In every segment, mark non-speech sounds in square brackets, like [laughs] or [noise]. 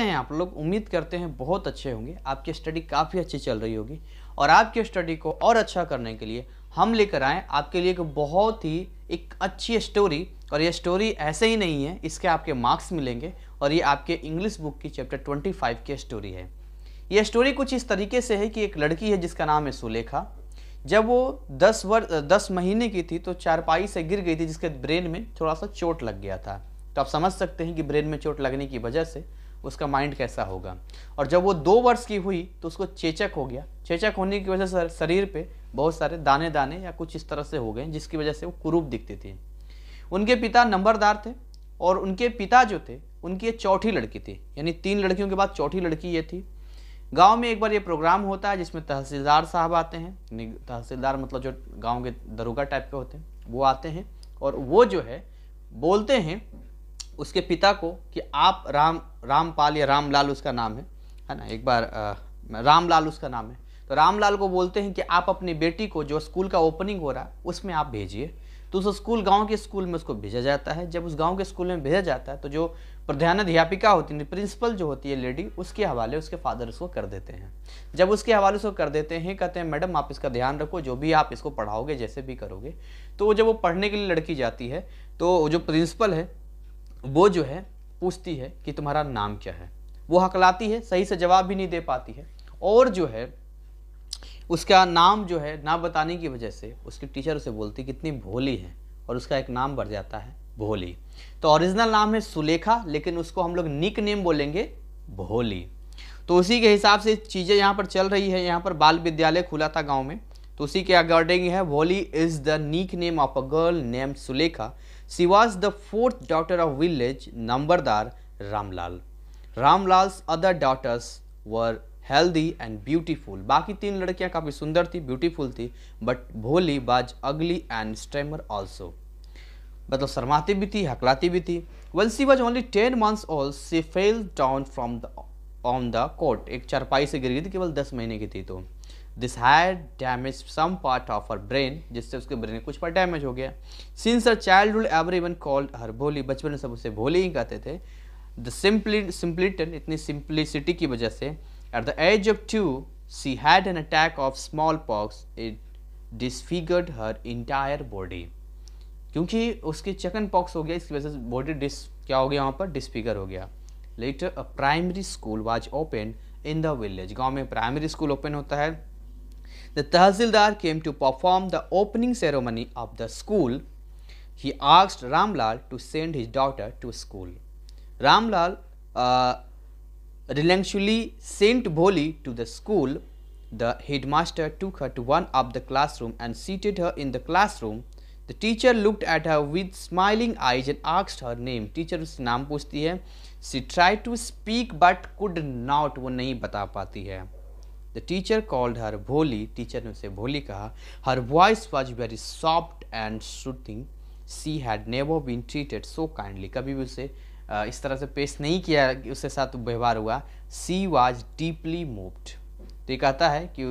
कैसे हैं आप लोग उम्मीद करते हैं बहुत अच्छे होंगे आपकी स्टडी काफ़ी अच्छी चल रही होगी और आपकी स्टडी को और अच्छा करने के लिए हम लेकर आए आपके लिए एक बहुत ही एक अच्छी स्टोरी और ये स्टोरी ऐसे ही नहीं है इसके आपके मार्क्स मिलेंगे और ये आपके इंग्लिश बुक की चैप्टर ट्वेंटी फाइव की स्टोरी है ये स्टोरी कुछ इस तरीके से है कि एक लड़की है जिसका नाम है सुलेखा जब वो दस वर्ष दस महीने की थी तो चारपाई से गिर गई थी जिसके ब्रेन में थोड़ा सा चोट लग गया था तो आप समझ सकते हैं कि ब्रेन में चोट लगने की वजह से उसका माइंड कैसा होगा और जब वो दो वर्ष की हुई तो उसको चेचक हो गया चेचक होने की वजह से शरीर पे बहुत सारे दाने दाने या कुछ इस तरह से हो गए जिसकी वजह से वो कुरूप दिखती थी उनके पिता नंबरदार थे और उनके पिता जो थे उनकी ये चौथी लड़की थी यानी तीन लड़कियों के बाद चौथी लड़की ये थी गांव में एक बार ये प्रोग्राम होता है जिसमें तहसीलदार साहब आते हैं तहसीलदार मतलब जो गांव के दरोगा टाइप के होते हैं वो आते हैं और वो जो है बोलते हैं उसके पिता को कि आप राम रामपाल या रामलाल उसका नाम है है ना एक बार रामलाल उसका नाम है तो रामलाल को बोलते हैं कि आप अपनी बेटी को जो स्कूल का ओपनिंग हो रहा है उसमें आप भेजिए तो उस स्कूल गांव के स्कूल में उसको भेजा जाता है जब उस गांव के स्कूल में भेजा जाता है तो जो प्रध्यानाध्यापिका होती है प्रिंसिपल जो होती है लेडी उसके हवाले उसके फादर उसको कर देते हैं जब उसके हवाले उसको कर देते हैं कहते हैं मैडम आप इसका ध्यान रखो जो भी आप इसको पढ़ाओगे जैसे भी करोगे तो जब वो पढ़ने के लिए लड़की जाती है तो जो प्रिंसिपल है वो जो है पूछती है कि तुम्हारा नाम क्या है वो हकलाती है सही से जवाब भी नहीं दे पाती है और जो है उसका नाम जो है ना बताने की वजह से उसकी टीचर उसे बोलती कितनी भोली है और उसका एक नाम बढ़ जाता है भोली तो ओरिजिनल नाम है सुलेखा लेकिन उसको हम लोग निक नेम बोलेंगे भोली तो उसी के हिसाब से चीज़ें यहाँ पर चल रही है यहाँ पर बाल विद्यालय खुला था गाँव में तो उसी के अकॉर्डिंग है Bholi is the nick name of a girl name Sulekha She was the fourth daughter of village नंबरदार Ramlal Ramlal other daughters were healthy and beautiful बाकी तीन लड़कियां काफ़ी सुंदर थी ब्यूटीफुल थी बट भोली बाज अगली एंड स्ट्रेमर ऑल्सो मतलब शर्माती भी थी हकलाती भी थी well she was only ten months old she fell down from the on the cot एक चारपाई से गिर गई थी केवल दस महीने की थी तो this had damage some part of her brain जिससे उसके ब्रेन कुछ पार्ट डैमेज हो गया since her childhood everyone called her Bholi बचपन में सब उसे भोली ही कहते थे द सिंपली सिंपलीटन इतनी सिंपलिसिटी की वजह से at the age of two she had an attack of small pox it disfigured her entire body क्योंकि उसकी चकन पॉक्स हो गया इसकी वजह से बॉडी डिस क्या हो गया वहाँ पर डिसफिगर हो गया later a primary school was open in the village गांव में प्राइमरी स्कूल ओपन होता है the Tahsildar came to perform the opening ceremony of the school. He asked Ramlal to send his daughter to school. Ramlal uh, reluctantly sent Bholi to the school. The headmaster took her to one of the classroom and seated her in the classroom. The teacher looked at her with smiling eyes and asked her name. Teacher उसका नाम पूछती है She tried to speak but could not वो नहीं बता पाती है the teacher called her भोली टीचर ने उसे भोली कहा. Her voice was very soft and soothing. She had never been treated so kindly कभी भी उसे इस तरह से पेश नहीं किया उसके साथ व्यवहार हुआ. सी वॉज डीपली मूव्ड तो ये कहता है कि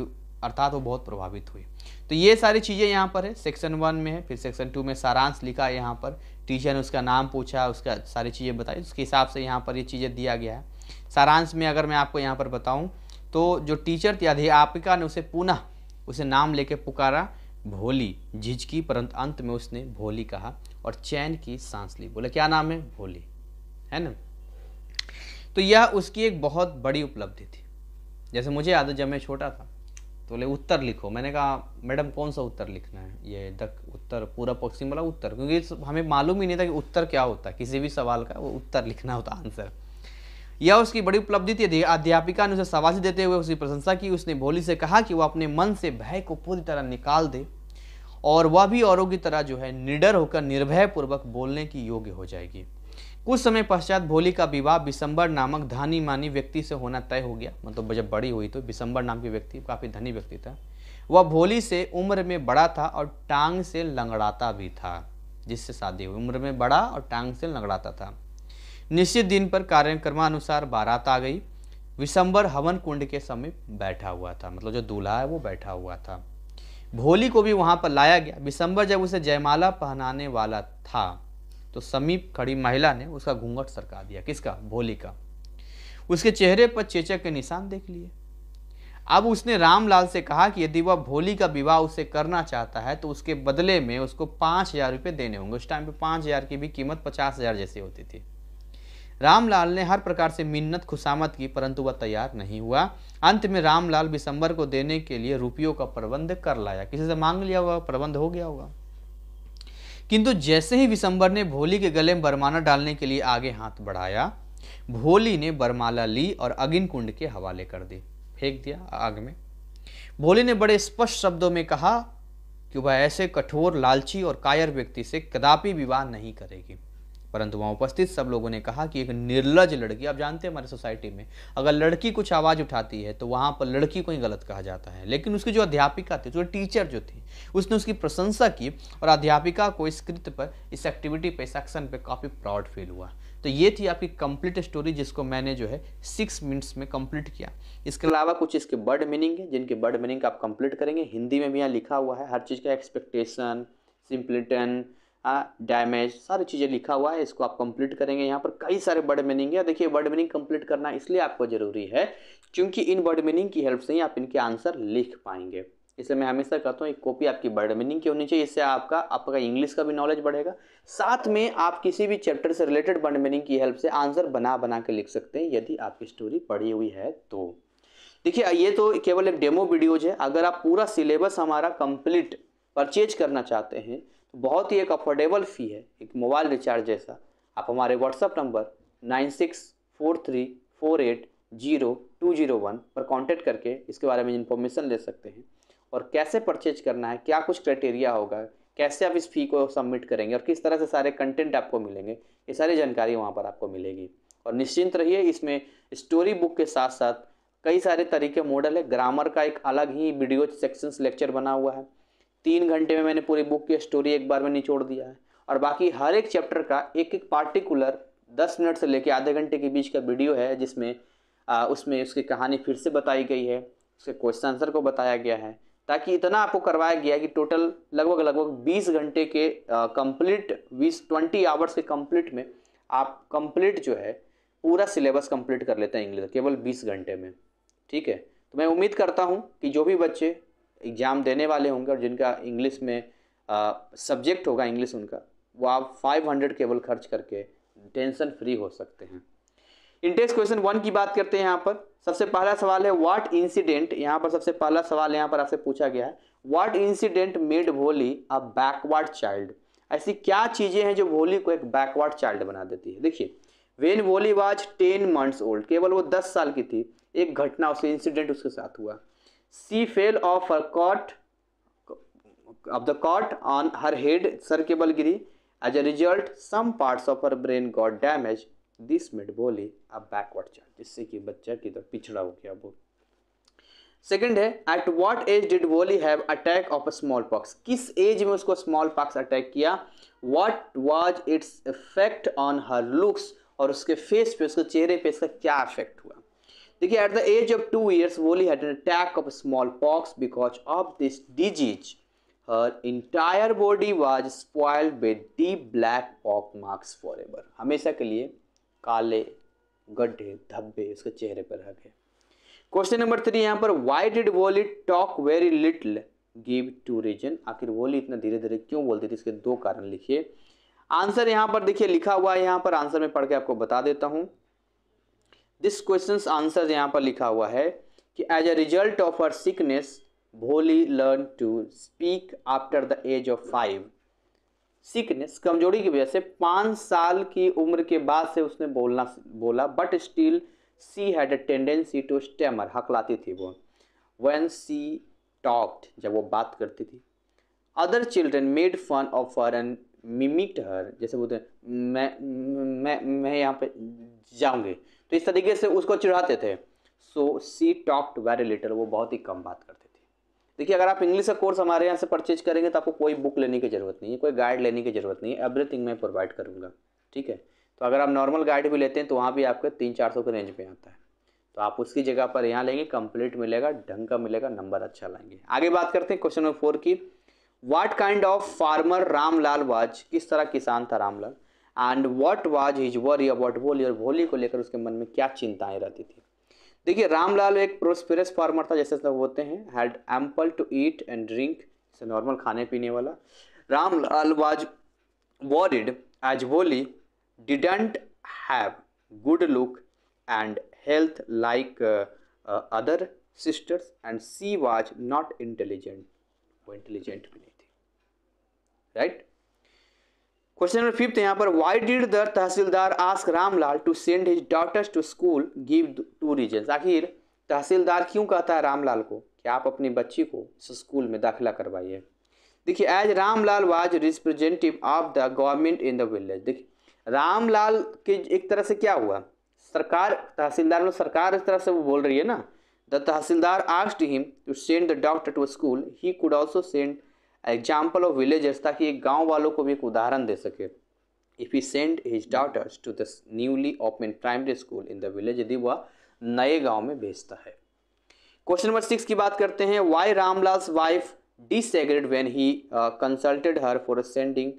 अर्थात वो बहुत प्रभावित हुई तो ये सारी चीज़ें यहाँ पर है सेक्शन वन में है फिर सेक्शन टू में सारांश लिखा है यहाँ पर टीचर ने उसका नाम पूछा उसका सारी चीज़ें बताई उसके हिसाब से यहाँ पर ये चीज़ें दिया गया है सारांश में अगर मैं आपको यहाँ पर बताऊँ तो जो टीचर थी अध्यापिका ने उसे पुनः उसे नाम लेके पुकारा भोली झिझकी परंतु अंत में उसने भोली कहा और चैन की सांस ली बोले क्या नाम है भोली है ना तो यह उसकी एक बहुत बड़ी उपलब्धि थी जैसे मुझे याद है जब मैं छोटा था तो बोले उत्तर लिखो मैंने कहा मैडम कौन सा उत्तर लिखना है ये दक उत्तर पूरा पश्चिम वाला उत्तर क्योंकि हमें मालूम ही नहीं था कि उत्तर क्या होता है किसी भी सवाल का वो उत्तर लिखना होता आंसर यह उसकी बड़ी उपलब्धि थी अध्यापिका ने उसे सवासी देते हुए उसकी प्रशंसा की उसने भोली से कहा कि वह अपने मन से भय को पूरी तरह निकाल दे और वह भी औरों की तरह जो है निडर होकर निर्भय पूर्वक बोलने की योग्य हो जाएगी कुछ समय पश्चात भोली का विवाह बिसंबर नामक धानी मानी व्यक्ति से होना तय हो गया मतलब जब बड़ी हुई तो बिसंबर नाम की व्यक्ति काफ़ी धनी व्यक्ति था वह भोली से उम्र में बड़ा था और टांग से लंगड़ाता भी था जिससे शादी हुई उम्र में बड़ा और टांग से लंगड़ाता था निश्चित दिन पर कार्यक्रमानुसार बारात आ गई विशंबर हवन कुंड के समीप बैठा हुआ था मतलब जो दूल्हा है वो बैठा हुआ था भोली को भी वहाँ पर लाया गया विशंबर जब उसे जयमाला पहनाने वाला था तो समीप खड़ी महिला ने उसका घूंघट सरका दिया किसका भोली का उसके चेहरे पर चेचक के निशान देख लिए अब उसने रामलाल से कहा कि यदि वह भोली का विवाह उसे करना चाहता है तो उसके बदले में उसको पाँच हज़ार रुपये देने होंगे उस टाइम पे पाँच हज़ार की भी कीमत पचास हज़ार जैसी होती थी रामलाल ने हर प्रकार से मिन्नत खुशामत की परंतु वह तैयार नहीं हुआ अंत में रामलाल बिसंबर को देने के लिए रुपयों का प्रबंध कर लाया किसी से मांग लिया हुआ प्रबंध हो गया होगा किंतु जैसे ही विसंबर ने भोली के गले में बरमाना डालने के लिए आगे हाथ बढ़ाया भोली ने बरमाला ली और अगिन कुंड के हवाले कर दी फेंक दिया आग में भोली ने बड़े स्पष्ट शब्दों में कहा कि वह ऐसे कठोर लालची और कायर व्यक्ति से कदापि विवाह नहीं करेगी परंतु वहाँ उपस्थित सब लोगों ने कहा कि एक निर्लज लड़की आप जानते हैं हमारे सोसाइटी में अगर लड़की कुछ आवाज़ उठाती है तो वहाँ पर लड़की को ही गलत कहा जाता है लेकिन उसकी जो अध्यापिका थी जो टीचर जो थी उसने उसकी प्रशंसा की और अध्यापिका को इस कृत्य पर इस एक्टिविटी पर इस एक्शन पर काफ़ी प्राउड फील हुआ तो ये थी आपकी कंप्लीट स्टोरी जिसको मैंने जो है सिक्स मिनट्स में कंप्लीट किया इसके अलावा कुछ इसके बर्ड मीनिंग है जिनके बर्ड मीनिंग आप कंप्लीट करेंगे हिंदी में भी यहाँ लिखा हुआ है हर चीज़ का एक्सपेक्टेशन सिंपलिटन डैमेज सारी चीज़ें लिखा हुआ है इसको आप कंप्लीट करेंगे यहाँ पर कई सारे वर्ड मीनिंग है देखिए वर्ड मीनिंग कंप्लीट करना इसलिए आपको ज़रूरी है क्योंकि इन वर्ड मीनिंग की हेल्प से ही आप इनके आंसर लिख पाएंगे इसलिए मैं हमेशा कहता हूँ एक कॉपी आपकी वर्ड मीनिंग की होनी चाहिए इससे आपका आपका इंग्लिश का भी नॉलेज बढ़ेगा साथ में आप किसी भी चैप्टर से रिलेटेड वर्ड मीनिंग की हेल्प से आंसर बना बना के लिख सकते हैं यदि आपकी स्टोरी पढ़ी हुई है तो देखिए ये तो केवल एक डेमो वीडियोज है अगर आप पूरा सिलेबस हमारा कंप्लीट परचेज करना चाहते हैं तो बहुत ही एक अफोर्डेबल फ़ी है एक मोबाइल रिचार्ज जैसा आप हमारे WhatsApp number nine six four three four eight zero two zero one पर कांटेक्ट करके इसके बारे में इन्फॉर्मेशन ले सकते हैं और कैसे परचेज करना है क्या कुछ क्राइटेरिया होगा कैसे आप इस फ़ी को सबमिट करेंगे और किस तरह से सारे कंटेंट आपको मिलेंगे ये सारी जानकारी वहाँ पर आपको मिलेगी और निश्चिंत रहिए इसमें स्टोरी बुक के साथ साथ कई सारे तरीके मॉडल है ग्रामर का एक अलग ही वीडियो सेक्शंस लेक्चर बना हुआ है तीन घंटे में मैंने पूरी बुक की स्टोरी एक बार में निचोड़ दिया है और बाकी हर एक चैप्टर का एक एक पार्टिकुलर दस मिनट से लेकर आधे घंटे के बीच का वीडियो है जिसमें आ, उसमें उसकी कहानी फिर से बताई गई है उसके क्वेश्चन आंसर को बताया गया है ताकि इतना आपको करवाया गया है कि टोटल लगभग लगभग 20 घंटे के कंप्लीट 20 20 आवर्स के कंप्लीट में आप कंप्लीट जो है पूरा सिलेबस कंप्लीट कर लेते हैं इंग्लिश केवल 20 घंटे में ठीक है तो मैं उम्मीद करता हूँ कि जो भी बच्चे एग्ज़ाम देने वाले होंगे और जिनका इंग्लिश में सब्जेक्ट होगा इंग्लिश उनका वो आप फाइव हंड्रेड केवल खर्च करके टेंशन फ्री हो सकते हैं इंटेक्स क्वेश्चन वन की बात करते हैं यहाँ पर सबसे पहला सवाल है व्हाट इंसिडेंट यहाँ पर सबसे पहला सवाल यहाँ पर आपसे पूछा गया है व्हाट इंसिडेंट मेड भोली अ बैकवर्ड चाइल्ड ऐसी क्या चीज़ें हैं जो भोली को एक बैकवर्ड चाइल्ड बना देती है देखिए वेन भोली वाज टेन मंथ्स ओल्ड केवल वो दस साल की थी एक घटना उसके इंसिडेंट उसके साथ हुआ she fell off her cot off the cot on her head सर के बल गिरी as a result some parts of her brain got damage this made Bholi a backward child जिससे कि बच्चा किधर पिछड़ा हो गया वो सेकेंड है at what age did Bholi have attack of a small pox किस एज में उसको स्मॉल पॉक्स अटैक किया what was its effect on her looks और उसके फेस पे उसके चेहरे पे इसका क्या इफेक्ट हुआ देखिए at the age of two years Bholi had an attack of small pox because of this disease her entire body was spoiled with deep black pock marks for ever हमेशा के लिए काले गड्ढे धब्बे उसके चेहरे पर रह गए क्वेश्चन नंबर थ्री यहाँ पर why did Bholi talk very little give two reason आखिर वोली इतना धीरे धीरे क्यों बोलते थे इसके दो कारण लिखिए आंसर यहाँ पर देखिए लिखा हुआ है यहाँ पर आंसर में पढ़ के आपको बता देता हूँ दिस क्वेश्चन आंसर यहाँ पर लिखा हुआ है कि as a result of her sickness Bholi learn to speak after the age of five sickness कमजोरी की वजह से पाँच साल की उम्र के बाद से उसने बोलना बोला but still she had a tendency to stammer हकलाती थी वो वैन सी टॉक्ट जब वो बात करती थी other children made fun of her and mimicked her जैसे बोलते मैं मैं मैं यहाँ पे जाऊँगी तो इस तरीके से उसको चिढ़ाते थे so she talked very little वो बहुत ही कम बात करते थे देखिए अगर आप इंग्लिश का कोर्स हमारे यहाँ से परचेज करेंगे तो आपको कोई बुक लेने की ज़रूरत नहीं है कोई गाइड लेने की ज़रूरत नहीं है एवरीथिंग मैं प्रोवाइड करूँगा ठीक है तो अगर आप नॉर्मल गाइड भी लेते हैं तो वहाँ भी आपके तीन चार सौ के रेंज में आता है तो आप उसकी जगह पर यहाँ लेंगे कंप्लीट मिलेगा ढंग का मिलेगा नंबर अच्छा लाएंगे आगे बात करते हैं क्वेश्चन नंबर फोर की what kind of farmer Ramlal was किस तरह किसान था Ramlal and what was his worry about Bholi और होली को लेकर उसके मन में क्या चिंताएं रहती थी देखिए रामलाल एक प्रोस्पेरस फार्मर था जैसे सब होते हैं had ample to eat and drink जैसे नॉर्मल खाने पीने वाला Ramlal was worried as Bholi didn't have good look and health like other sisters and she was not intelligent वो इंटेलिजेंट भी नहीं थी right right? Question number fifth यहाँ पर why did the tehsildar ask Ramlal to send his daughters to school give two reason आखिर तहसीलदार क्यों कहता है रामलाल को कि आप अपनी बच्ची को स्कूल में दाखिला करवाइए देखिए as Ramlal was representative of the government in the village देखिए रामलाल के एक तरह से क्या हुआ सरकार तहसीलदार मतलब सरकार इस तरह से वो बोल रही है ना the tehsildar asked him to send the daughter to school he could also send example of villagers ताकि एक गांव वालों को भी एक उदाहरण दे सके if he send his daughters to the newly open primary school in the village यदि वह नए गाँव में भेजता है क्वेश्चन नंबर सिक्स की बात करते हैं why Ramlal wife disagreed when he consulted her for sending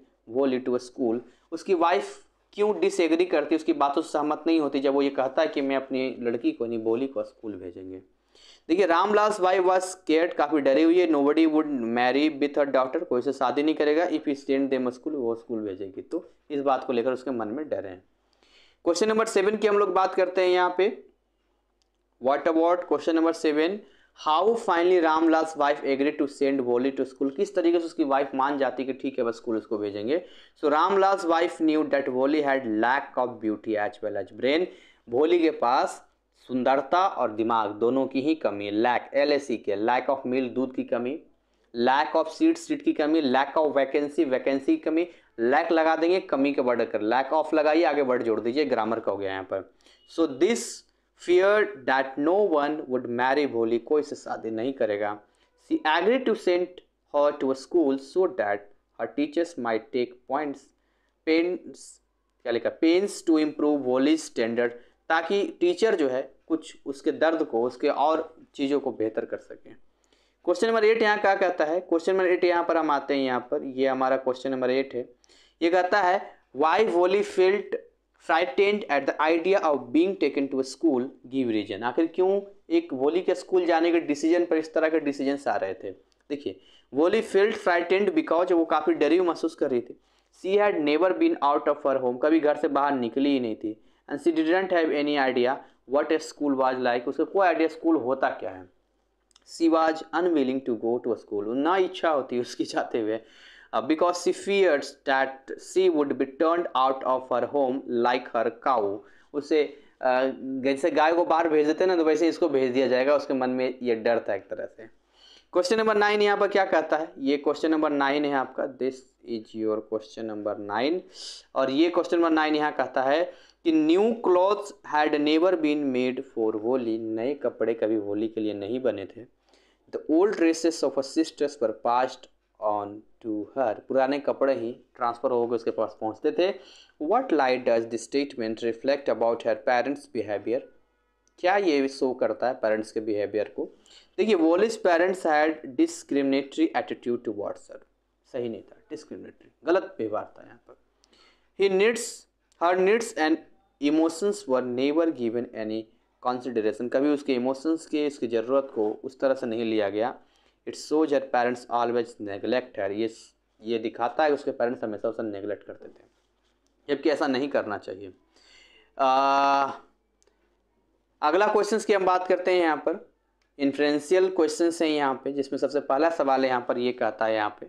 ली टू अ स्कूल उसकी वाइफ क्यों डिसएग्री करती उसकी बातों से सहमत नहीं होती जब वो ये कहता है कि मैं अपनी लड़की को नहीं बोली को स्कूल भेजेंगे देखिए रामलाल वाई वॉज केयर्ड काफ़ी डरी हुई है nobody would marry with a daughter कोई से शादी नहीं करेगा if you send them school वो स्कूल भेजेगी तो इस बात को लेकर उसके मन में डर है क्वेश्चन नंबर सेवन की हम लोग बात करते हैं यहाँ पे what about question number seven how finally Ramlal wife agree to send Bholi to school किस तरीके से उसकी वाइफ मान जाती है कि ठीक है बस स्कूल उसको भेजेंगे so Ramlal wife knew that Bholi had lack of beauty as well as brain Bholi के पास सुंदरता और दिमाग दोनों की ही कमी लैक एल के लैक ऑफ मिल दूध की कमी लैक ऑफ सीट सीट की कमी लैक ऑफ वैकेंसी वैकेंसी की कमी लैक लगा देंगे कमी का वर्ड कर लैक ऑफ लगाइए आगे वर्ड जोड़ दीजिए ग्रामर का हो गया यहाँ पर so this fear that no one would marry Bholi कोई से शादी नहीं करेगा she agree to sent her to a school so that her teachers may take points pains क्या लिखा pains to improve Bholi standard ताकि टीचर जो है कुछ उसके दर्द को उसके और चीज़ों को बेहतर कर सकें क्वेश्चन नंबर एट यहाँ क्या कहता है क्वेश्चन नंबर एट यहाँ पर हम आते हैं यहाँ पर ये हमारा क्वेश्चन नंबर एट है ये कहता है why Bholi felt frightened at the idea of being taken to a school give reason आखिर क्यों एक वोली के स्कूल जाने के डिसीजन पर इस तरह के डिसीजन आ रहे थे देखिए वोली फील्ड फ्राइटेंड बिकॉज वो काफ़ी डरी महसूस कर रही थी she had never been out of her home कभी घर से बाहर निकली ही नहीं थी and she didn't have any idea what a school was like उसका कोई आइडिया स्कूल होता क्या है she was unwilling to go to a school ना इच्छा होती उसकी जाते हुए because she fears that she would be turn out of her home like her cow उसे uh, जैसे गाय को बाहर भेज देते ना तो वैसे इसको भेज दिया जाएगा उसके मन में ये डर था एक तरह से क्वेश्चन नंबर नाइन यहाँ पर क्या कहता है ये क्वेश्चन नंबर नाइन है आपका this is your question number nine और ये क्वेश्चन नंबर नाइन यहाँ कहता है कि new clothes had never been made for Bholi नए कपड़े कभी होली के लिए नहीं बने थे the old dresses of a sisters पर पास्ट ऑन टू हर पुराने कपड़े ही ट्रांसफ़र होकर उसके पास पहुंचते थे what light does this statement reflect about her parents behaviour क्या ये शो करता है पेरेंट्स के बिहेवियर को देखिए Bholi's parents had discriminatory attitude towards her सही नहीं था डिस्क्रिमिनेटरी गलत व्यवहार था यहाँ पर he needs her needs and emotions were never given any consideration कभी उसके इमोशंस के उसकी ज़रूरत को उस तरह से नहीं लिया गया it's so her parents always neglect है ये ये दिखाता है उसके पेरेंट्स हमेशा उसे नेगलेक्ट करते थे जबकि ऐसा नहीं करना चाहिए आ, अगला क्वेश्चन की हम बात करते हैं यहाँ पर इन्फ्लुएंशियल क्वेश्चन हैं यहाँ पे जिसमें सबसे पहला सवाल है यहाँ पर ये कहता है यहाँ पे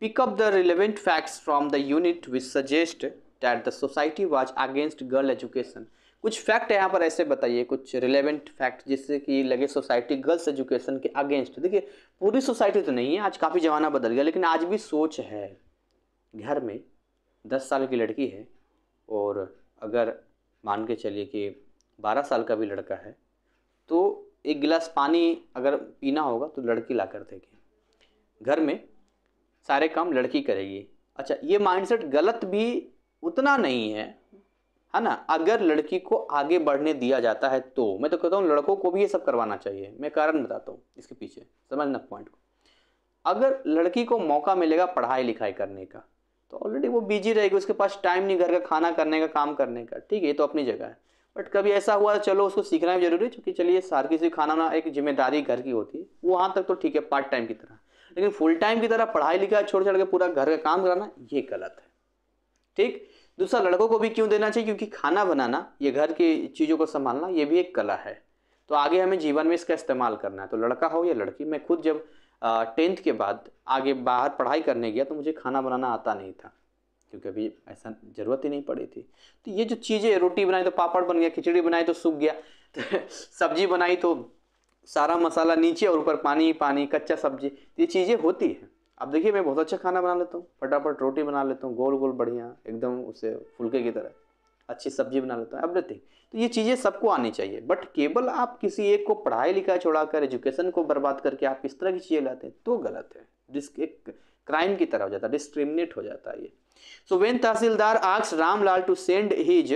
pick up the relevant facts from the unit which suggest that the society was against girl education कुछ फैक्ट यहाँ पर ऐसे बताइए कुछ रिलेवेंट फैक्ट जिससे कि लगे सोसाइटी गर्ल्स एजुकेशन के अगेंस्ट देखिए पूरी सोसाइटी तो नहीं है आज काफ़ी ज़माना बदल गया लेकिन आज भी सोच है घर में दस साल की लड़की है और अगर मान के चलिए कि बारह साल का भी लड़का है तो एक गिलास पानी अगर पीना होगा तो लड़की ला कर देगी घर में सारे काम लड़की करेगी अच्छा ये माइंडसेट गलत भी उतना नहीं है है ना अगर लड़की को आगे बढ़ने दिया जाता है तो मैं तो कहता हूँ लड़कों को भी ये सब करवाना चाहिए मैं कारण बताता हूँ इसके पीछे समझना पॉइंट को अगर लड़की को मौका मिलेगा पढ़ाई लिखाई करने का तो ऑलरेडी वो बिजी रहेगी उसके पास टाइम नहीं घर का खाना करने का काम करने का ठीक है ये तो अपनी जगह है बट कभी ऐसा हुआ चलो उसको सीखना भी जरूरी है क्योंकि चलिए सार की खाना ना एक जिम्मेदारी घर की होती है वो वहाँ तक तो ठीक है पार्ट टाइम की तरह लेकिन फुल टाइम की तरह पढ़ाई लिखाई छोड़ छोड़ के पूरा घर का काम कराना ये गलत है ठीक दूसरा लड़कों को भी क्यों देना चाहिए क्योंकि खाना बनाना ये घर की चीज़ों को संभालना ये भी एक कला है तो आगे हमें जीवन में इसका इस्तेमाल करना है तो लड़का हो या लड़की मैं खुद जब टेंथ के बाद आगे बाहर पढ़ाई करने गया तो मुझे खाना बनाना आता नहीं था क्योंकि अभी ऐसा ज़रूरत ही नहीं पड़ी थी तो ये जो चीज़ें रोटी बनाई तो पापड़ बन गया खिचड़ी बनाई तो सूख गया तो [laughs] सब्जी बनाई तो सारा मसाला नीचे और ऊपर पानी पानी कच्चा सब्जी ये चीज़ें होती हैं अब देखिए मैं बहुत अच्छा खाना बना लेता हूँ फटाफट रोटी बना लेता हूँ गोल गोल बढ़िया एकदम उसे फुलके की तरह अच्छी सब्जी बना लेता हूँ एवरीथिंग तो ये चीज़ें सबको आनी चाहिए बट केवल आप किसी एक को पढ़ाई लिखाई छोड़ाकर एजुकेशन को बर्बाद करके आप इस तरह की चीज़ें लाते हैं तो गलत है डिस्क एक क्राइम की तरह हो जाता है डिस्क्रिमिनेट हो जाता है ये सो वेन तहसीलदार आक्स Ramlal to send his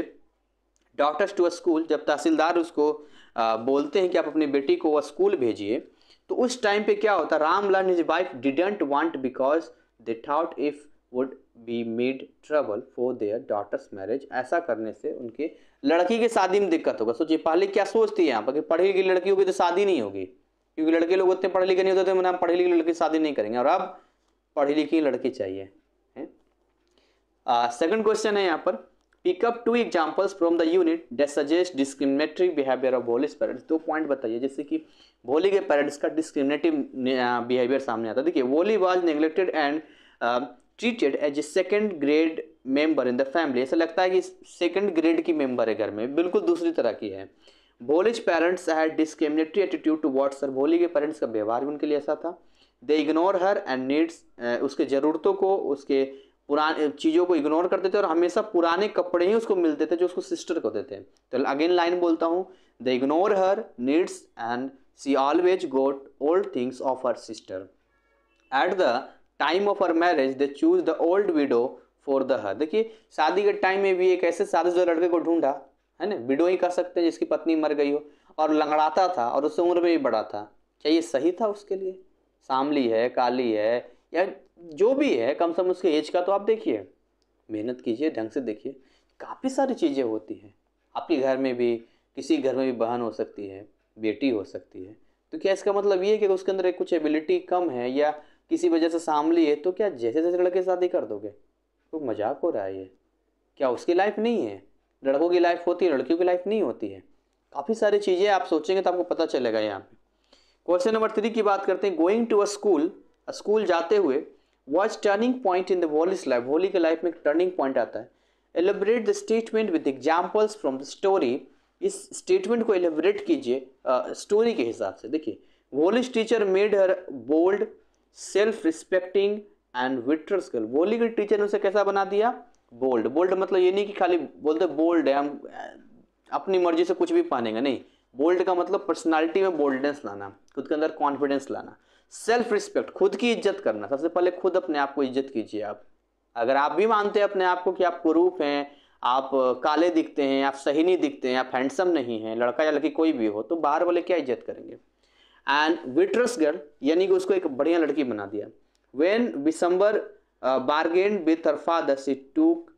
daughters to a school जब तहसीलदार उसको आ, बोलते हैं कि आप अपनी बेटी को वह स्कूल भेजिए तो उस टाइम पे क्या होता Ramlal his wife didn't want because they thought if would be made trouble for their daughters marriage ऐसा करने से उनके लड़की की शादी में दिक्कत होगा सोचिए पहले क्या सोचती है यहाँ पर पढ़ी लिखी लड़की होगी तो शादी नहीं होगी क्योंकि लड़के लोग उतने पढ़े लिखे नहीं होते थे मैंने पढ़ी लिखी लड़की शादी नहीं करेंगे और अब पढ़ी लिखी लड़की चाहिए सेकंड क्वेश्चन है यहाँ पर pick up two examples from the unit that suggest discriminatory behaviour of Bholi's parents दो पॉइंट बताइए जैसे कि भोली के पेरेंट्स का डिस्क्रिमिनेटिव बिहेवियर सामने आता है देखिए Bholi was neglected and treated as a second grade member in the family ऐसा लगता है कि सेकेंड ग्रेड की मेंबर है घर में बिल्कुल दूसरी तरह की है Bholi's parents had discriminatory attitude टू वॉट हर भोली के पेरेंट्स का व्यवहार भी उनके लिए ऐसा था they ignore her and needs उसके ज़रूरतों को उसके पुराने चीज़ों को इग्नोर करते थे और हमेशा पुराने कपड़े ही उसको मिलते थे जो उसको सिस्टर को देते तो अगेन लाइन बोलता हूँ they ignore her needs and she always got old things of her sister at the time of her marriage they choose the old widow for the her देखिए शादी के टाइम में भी एक ऐसे शादी जो लड़के को ढूंढा है ना विडो ही कह सकते हैं जिसकी पत्नी मर गई हो और लंगड़ाता था और उससे उम्र में भी बड़ा था क्या ये सही था उसके लिए शामली है काली है या जो भी है कम से कम उसके एज का तो आप देखिए मेहनत कीजिए ढंग से देखिए काफ़ी सारी चीज़ें होती हैं आपके घर में भी किसी घर में भी बहन हो सकती है बेटी हो सकती है तो क्या इसका मतलब ये है कि उसके अंदर कुछ एबिलिटी कम है या किसी वजह से सामली है तो क्या जैसे जैसे लड़के शादी कर दोगे तो मजाक हो रहा है ये क्या उसकी लाइफ नहीं है लड़कों की लाइफ होती है लड़कियों की लाइफ नहीं होती है काफ़ी सारी चीज़ें आप सोचेंगे तो आपको पता चलेगा यहाँ पर क्वेश्चन नंबर थ्री की बात करते हैं going to a school school जाते हुए was turning point in the Bholi's life Bholi के लाइफ में एक टर्निंग पॉइंट आता है elaborate the statement with examples from the story इस स्टेटमेंट को एलिब्रेट कीजिए स्टोरी के हिसाब से देखिए Bholi's teacher made her bold self respecting and विटर्स गर्ल वॉली के टीचर ने उसे कैसा बना दिया बोल्ड बोल्ड मतलब ये नहीं कि खाली बोलते बोल्ड है हम अपनी मर्जी से कुछ भी पानेंगे नहीं बोल्ड का मतलब पर्सनालिटी में बोल्डनेस लाना खुद के अंदर कॉन्फिडेंस लाना सेल्फ रिस्पेक्ट खुद की इज्जत करना सबसे पहले खुद अपने आप को इज्जत कीजिए आप अगर आप भी मानते हैं अपने आप को कि आप कुरूप हैं आप काले दिखते हैं आप सही नहीं दिखते हैं आप हैंडसम नहीं हैं लड़का या लड़की कोई भी हो तो बाहर वाले क्या इज्जत करेंगे एंड विट्रस गर्ल यानी कि उसको एक बढ़िया लड़की बना दिया when Bishamber bargain with her father she took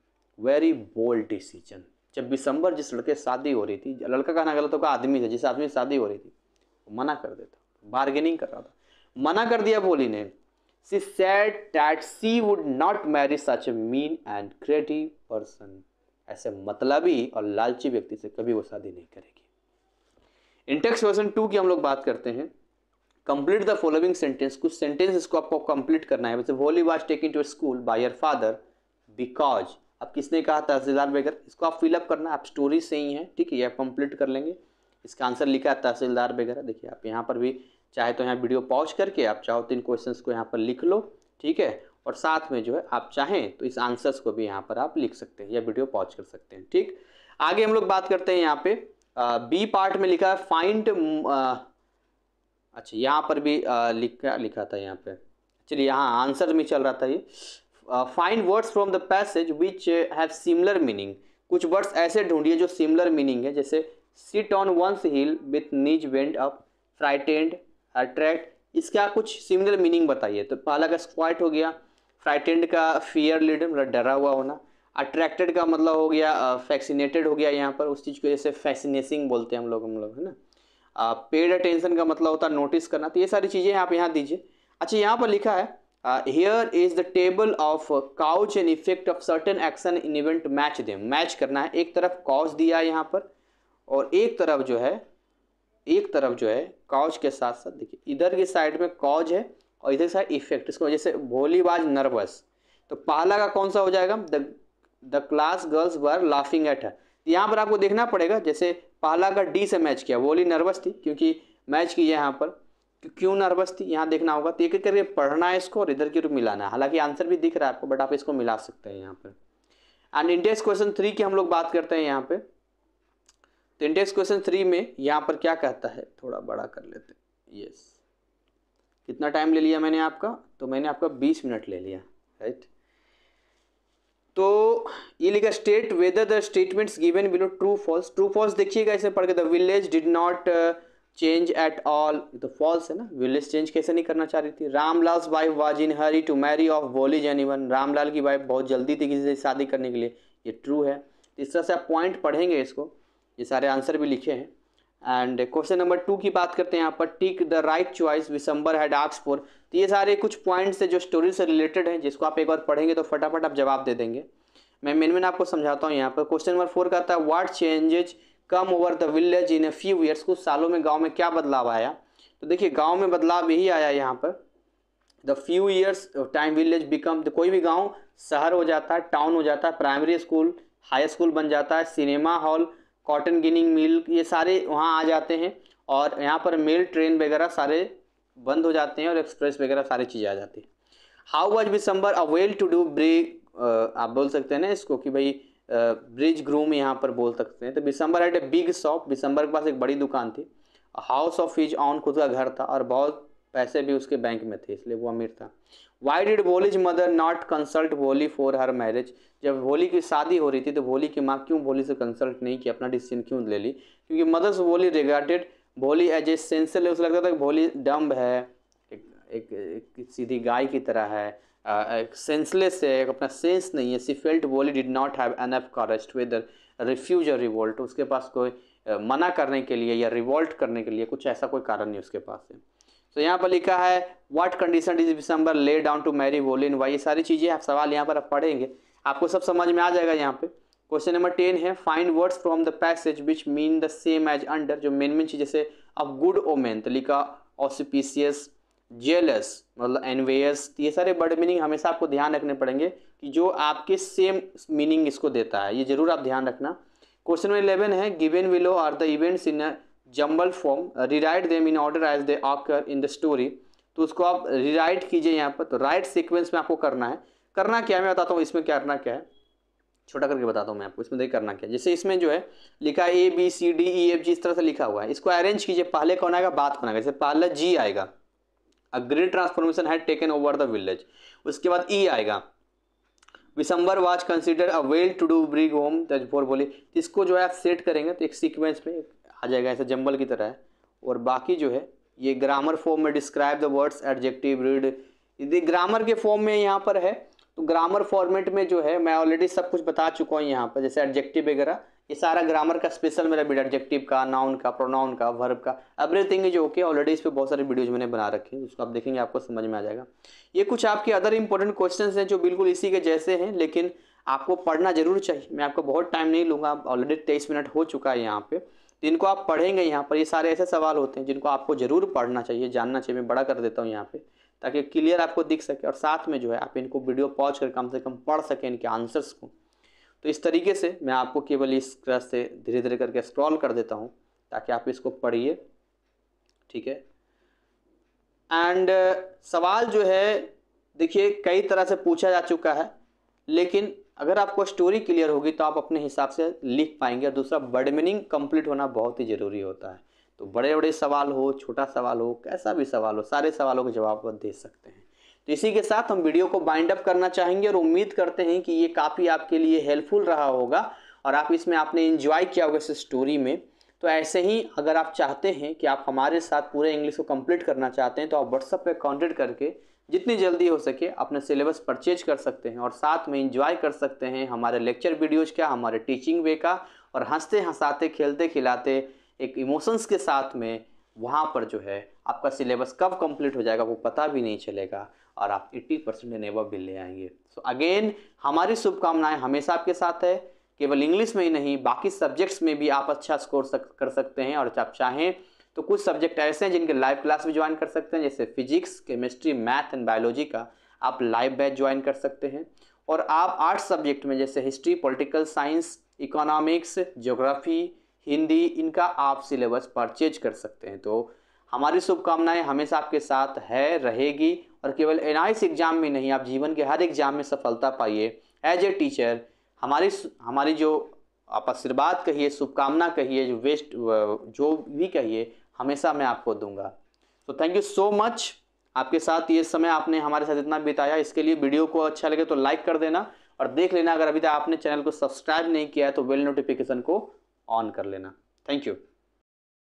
very bold decision जब विसंबर जिस लड़के शादी हो रही थी लड़का कहना गलत होगा आदमी था जिस आदमी से शादी हो रही थी मना कर देता बार्गेनिंग कर रहा था मना कर दिया बोली ने she said that she would not marry such a mean and creative person ऐसे मतलबी और लालची व्यक्ति से कभी वो शादी नहीं करेगी इंटेक्स वर्सन टू की हम लोग बात करते हैं कंप्लीट द फॉलोइंग सेंटेंस कुछ सेंटेंस इसको आपको कंप्लीट करना है वैसे Bholi was taking to school by your father because अब किसने कहा तहसीलदार बेगर इसको आप फिलअप करना आप स्टोरी से ही हैं ठीक है ये आप कंप्लीट कर लेंगे इसका आंसर लिखा है तहसीलदार बेगर देखिए आप यहाँ पर भी चाहे तो यहाँ वीडियो पॉज करके आप चाहो तो इन क्वेश्चन को यहाँ पर लिख लो ठीक है और साथ में जो है आप चाहें तो इस आंसर्स को भी यहाँ पर आप लिख सकते हैं या वीडियो पॉज कर सकते हैं ठीक आगे हम लोग बात करते हैं यहाँ पे बी पार्ट में लिखा है फाइंड अच्छा यहाँ पर भी आ, लिखा लिखा था यहाँ पे चलिए यहाँ आंसर में चल रहा था ये find words from the passage which have similar meaning कुछ वर्ड्स ऐसे ढूंढिए जो सिमिलर मीनिंग है जैसे sit on one's heel with knees bent up frightened attract इसका कुछ सिमिलर मीनिंग बताइए तो पहला का स्क्वाइट हो गया फ्राइटेंड का फियर लीड मतलब डरा हुआ होना अट्रैक्टेड का मतलब हो गया फैक्सीनेटेड हो गया यहाँ पर उस चीज़ को जैसे फैसिनेसिंग बोलते हैं हम लोग हम लोग है ना पेड अटेंशन का मतलब होता है नोटिस करना तो ये सारी चीज़ें आप यहाँ दीजिए अच्छा यहाँ पर लिखा है here is the table of cause and effect of certain action in event match them match करना है एक तरफ कॉज दिया है यहाँ पर और एक तरफ जो है एक तरफ जो है कॉज के साथ साथ देखिए इधर की साइड में कॉज है और इधर साइड इफेक्ट इसको जैसे भोलीबाज नर्वस तो पहला का कौन सा हो जाएगा the the class girls were laughing at her यहाँ पर आपको देखना पड़ेगा जैसे पहला का डी से मैच किया वोली नर्वस थी क्योंकि मैच है यहाँ पर क्यों नर्वस थी यहाँ देखना होगा तो एक एक करके पढ़ना है इसको और इधर की रूप मिलाना है हालांकि आंसर भी दिख रहा है आपको बट आप इसको मिला सकते हैं यहाँ पर एंड इंडेक्स क्वेश्चन थ्री की हम लोग बात करते हैं यहाँ पर तो इंडेक्स क्वेश्चन थ्री में यहाँ पर क्या कहता है थोड़ा बड़ा कर लेते हैं यस कितना टाइम ले लिया मैंने आपका तो मैंने आपका बीस मिनट ले लिया राइट तो ये लिखा state whether the statements given below true false true false देखिएगा इसे पढ़ के the village did not change at all तो फॉल्स है ना विलेज चेंज कैसे नहीं करना चाह रही थी Ramlal wife was in hurry to marry off Bholi जन इवन रामलाल की वाइफ बहुत जल्दी थी किसी से शादी करने के लिए ये ट्रू है इस तरह से आप पॉइंट पढ़ेंगे इसको ये सारे आंसर भी लिखे हैं एंड क्वेश्चन नंबर टू की बात करते हैं यहाँ पर tick the right choice Bishamber had आक्स फोर तो ये सारे कुछ पॉइंट्स है जो स्टोरी से रिलेटेड हैं जिसको आप एक बार पढ़ेंगे तो फटाफट आप जवाब दे देंगे मैं मेन मेन आपको समझाता हूँ यहाँ पर क्वेश्चन नंबर फोर कहता है what changes come over the village in a few years कुछ सालों में गाँव में क्या बदलाव आया तो देखिए गाँव में बदलाव यही आया यहाँ पर the few years time village become कोई भी गाँव शहर हो जाता है टाउन हो जाता है प्राइमरी स्कूल हाई स्कूल बन जाता है cinema hall cotton ginning mill ये सारे वहाँ आ जाते हैं और यहाँ पर मेल ट्रेन वगैरह सारे बंद हो जाते हैं और एक्सप्रेस वगैरह सारी चीज़ें आ जाती हैं how was Bishamber a well to do ब्रिज आप बोल सकते हैं ना इसको कि भाई ब्रिज ग्रूम यहाँ पर बोल सकते हैं तो Bishamber had a big shop Bishamber के पास एक बड़ी दुकान थी हाउस ऑफ इज ऑन खुद का घर था और बहुत पैसे भी उसके बैंक में थे इसलिए वो अमीर था why did Bholi's mother not consult Bholi for her marriage जब भोली की शादी हो रही थी तो भोली की माँ क्यों भोली से कंसल्ट नहीं की अपना डिसीजन क्यों ले ली क्योंकि मदर्स भोली रिगार्डेड भोली एज ए सेंसल उसे लगता था कि भोली डम्ब है एक, एक, एक सीधी गाय की तरह है एक सेंसलेस है एक अपना सेंस नहीं है she felt Bholi did not have एफ कॉरेस्ट वेदर रिफ्यूज और रिवोल्ट उसके पास कोई मना करने के लिए या रिवोल्ट करने के लिए कुछ ऐसा कोई कारण नहीं उसके पास है तो यहाँ पर लिखा है what condition is Bishamber lay down to marry वोलिन वाई ये सारी चीज़ें आप सवाल यहाँ पर आप पढ़ेंगे आपको सब समझ में आ जाएगा यहाँ पे क्वेश्चन नंबर टेन है find words from the passage which mean the same as under जो मेन मेन चीज़ जैसे अब गुड ओमेन तो लिखा ऑसिपीसियस जेलस मतलब एनवेयस तो ये सारे बर्ड मीनिंग हमेशा आपको ध्यान रखने पड़ेंगे कि जो आपके सेम मीनिंग इसको देता है ये जरूर आप ध्यान रखना क्वेश्चन नंबर इलेवन है given below are the events in jumble form rewrite them in order as they occur in the story तो उसको आप रिराइट कीजिए यहाँ पर तो राइट सीक्वेंस में आपको करना है करना क्या है मैं बताता हूँ इसमें क्या करना क्या है छोटा करके बताता हूँ मैं आपको इसमें देख करना क्या है जैसे इसमें जो है लिखा A B C D E F G इस तरह से लिखा हुआ है इसको अरेंज कीजिए पहले कौन आएगा बात कौन आएगा जैसे पहले जी आएगा a great transformation has taken over the village उसके बाद ई e आएगा Bishamber was consider a well to do bridegroom तजफोर बोली इसको जो है आप सेट करेंगे तो एक सिक्वेंस में आ जाएगा ऐसे जम्बल की तरह है और बाकी जो है ये ग्रामर फॉर्म में describe the words adjective read यदि ग्रामर के फॉर्म में यहाँ पर है तो ग्रामर फॉर्मेट में जो है मैं ऑलरेडी सब कुछ बता चुका हूँ यहाँ पर जैसे एडजेक्टिव वगैरह ये सारा ग्रामर का स्पेशल मेरा वीडियो एडजेक्टिव का नाउन का प्रोनाउन का वर्ब का एवरीथिंग जो ओके ऑलरेडी इस पर बहुत सारे वीडियोज मैंने बना रखे हैं उसको आप देखेंगे आपको समझ में आ जाएगा ये कुछ आपके अदर इंपॉर्टेंट क्वेश्चन हैं जो बिल्कुल इसी के जैसे हैं लेकिन आपको पढ़ना जरूर चाहिए मैं आपको बहुत टाइम नहीं लूँगा ऑलरेडी तेईस मिनट हो चुका है यहाँ पर तो इनको आप पढ़ेंगे यहाँ पर ये सारे ऐसे सवाल होते हैं जिनको आपको जरूर पढ़ना चाहिए जानना चाहिए मैं बड़ा कर देता हूँ यहाँ पे ताकि क्लियर आपको दिख सके और साथ में जो है आप इनको वीडियो पॉज कर कम से कम पढ़ सकें इनके आंसर्स को तो इस तरीके से मैं आपको केवल इस तरह से धीरे धीरे करके स्क्रॉल कर देता हूँ ताकि आप इसको पढ़िए ठीक है एंड uh, सवाल जो है देखिए कई तरह से पूछा जा चुका है लेकिन अगर आपको स्टोरी क्लियर होगी तो आप अपने हिसाब से लिख पाएंगे और दूसरा वर्ड मीनिंग कंप्लीट होना बहुत ही ज़रूरी होता है तो बड़े बड़े सवाल हो छोटा सवाल हो कैसा भी सवाल हो सारे सवालों के जवाब आप दे सकते हैं तो इसी के साथ हम वीडियो को बाइंड अप करना चाहेंगे और उम्मीद करते हैं कि ये काफ़ी आपके लिए हेल्पफुल रहा होगा और आप इसमें आपने इन्जॉय किया होगा इस स्टोरी में तो ऐसे ही अगर आप चाहते हैं कि आप हमारे साथ पूरे इंग्लिश को कम्प्लीट करना चाहते हैं तो आप व्हाट्सअप पर कॉन्टेक्ट करके जितनी जल्दी हो सके अपने सिलेबस परचेज कर सकते हैं और साथ में इंजॉय कर सकते हैं हमारे लेक्चर वीडियोज़ का हमारे टीचिंग वे का और हंसते हंसाते खेलते खिलाते एक इमोशंस के साथ में वहाँ पर जो है आपका सिलेबस कब कंप्लीट हो जाएगा वो पता भी नहीं चलेगा और आप 80 परसेंट एनेवा भी ले आएंगे सो अगेन हमारी शुभकामनाएं हमेशा आपके साथ है केवल इंग्लिश में ही नहीं बाकी सब्जेक्ट्स में भी आप अच्छा स्कोर सक, कर सकते हैं और आप चाहें तो कुछ सब्जेक्ट ऐसे हैं जिनके लाइव क्लास भी ज्वाइन कर सकते हैं जैसे physics chemistry math and biology का आप लाइव बैच ज्वाइन कर सकते हैं और आप आर्ट्स सब्जेक्ट में जैसे history political science economics geography Hindi इनका आप सिलेबस परचेज कर सकते हैं तो हमारी शुभकामनाएं हमेशा आपके साथ है रहेगी और केवल एन एग्ज़ाम में नहीं आप जीवन के हर एग्ज़ाम में सफलता पाइए एज ए टीचर हमारी हमारी जो आप आशीर्वाद कहिए शुभकामना कहिए जो वेस्ट जो भी कहिए हमेशा मैं आपको दूंगा तो थैंक यू सो मच आपके साथ ये समय आपने हमारे साथ इतना बिताया इसके लिए वीडियो को अच्छा लगे तो लाइक कर देना और देख लेना अगर अभी तक आपने चैनल को सब्सक्राइब नहीं किया है तो वेल नोटिफिकेशन को ऑन कर लेना थैंक यू